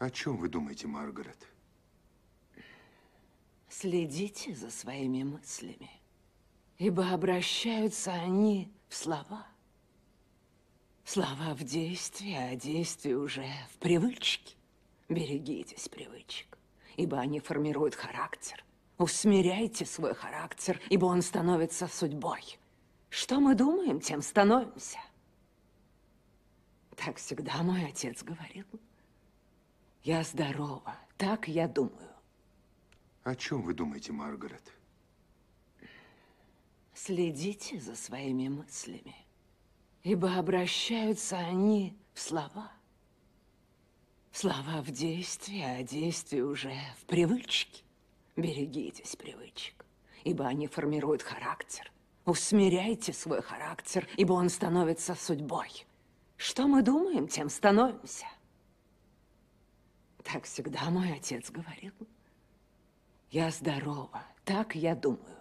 О чем вы думаете, Маргарет? Следите за своими мыслями, ибо обращаются они в слова. Слова в действии, а действие уже в привычке. Берегитесь привычек, ибо они формируют характер. Усмиряйте свой характер, ибо он становится судьбой. Что мы думаем, тем становимся. Так всегда мой отец говорил. Я здорова. Так я думаю. О чем вы думаете, Маргарет? Следите за своими мыслями, ибо обращаются они в слова. Слова в действии, а действие уже в привычке. Берегитесь привычек, ибо они формируют характер. Усмиряйте свой характер, ибо он становится судьбой. Что мы думаем, тем становимся. Так всегда мой отец говорил. Я здорова, так я думаю.